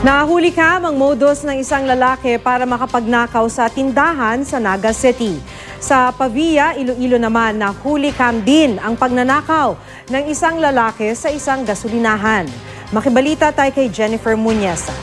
Nahuli ka ang modus ng isang lalaki para makapagnakaw sa tindahan sa Naga City. Sa Pavia, Iloilo naman, nahuli kam din ang pagnanakaw ng isang lalaki sa isang gasolinahan. Makibalita tayo kay Jennifer Munyesa.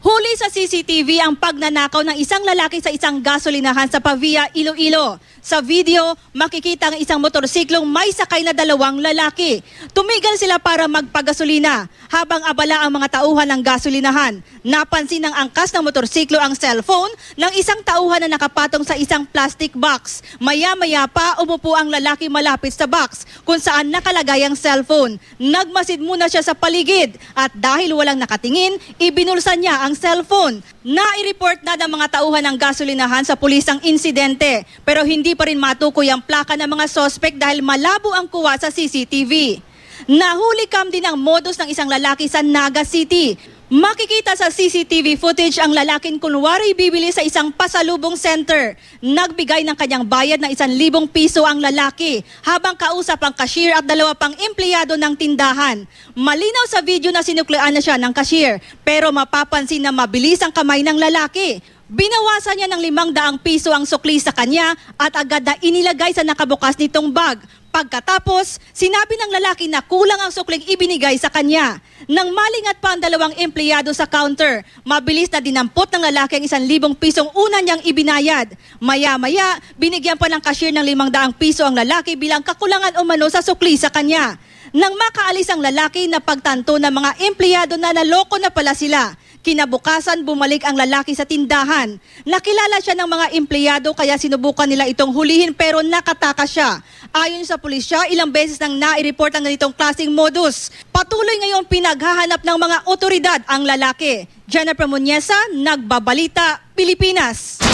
Huli sa CCTV ang pagnanakaw ng isang lalaki sa isang gasolinahan sa Pavia, Iloilo. Sa video, makikita ang isang motorsiklong may sakay na dalawang lalaki. Tumigil sila para magpagasolina habang abala ang mga tauhan ng gasolinahan. Napansin ng angkas ng motorsiklo ang cellphone ng isang tauhan na nakapatong sa isang plastic box. Maya-maya pa umupo ang lalaki malapit sa box kung saan nakalagay ang cellphone. Nagmasid muna siya sa paligid at dahil walang nakatingin, ibinulsan niya ang ang cellphone. Nai-report na ng mga tauhan ng gasolinahan sa pulis ang insidente pero hindi pa rin matukoy ang plaka ng mga sospek dahil malabo ang kuha sa CCTV. Nahuli kam din ang modus ng isang lalaki sa Naga City Makikita sa CCTV footage ang lalaking kunwari bibili sa isang pasalubong center. Nagbigay ng kanyang bayad na isang libong piso ang lalaki habang kausap ang cashier at dalawa pang empleyado ng tindahan. Malinaw sa video na sinuklian na siya ng cashier pero mapapansin na mabilis ang kamay ng lalaki. Binawasan niya ng limang daang piso ang sukli sa kanya at agad na inilagay sa nakabukas nitong bag. Pagkatapos, sinabi ng lalaki na kulang ang sukling ibinigay sa kanya. Nang malingat pa ang dalawang empleyado sa counter, mabilis na dinampot ng lalaki ang isang libong pisong una niyang ibinayad. Maya-maya, binigyan pa ng cashier ng limang daang piso ang lalaki bilang kakulangan umano sa sukli sa kanya. Nang makaalis ang lalaki na pagtanto ng mga empleyado na naloko na pala sila, Kinabukasan, bumalik ang lalaki sa tindahan. Nakilala siya ng mga empleyado kaya sinubukan nila itong hulihin pero nakataka siya. Ayon sa pulisya, ilang beses nang nai-report ang ganitong klaseng modus. Patuloy ngayong pinaghahanap ng mga otoridad ang lalaki. Jenna Munyesa, Nagbabalita, Pilipinas.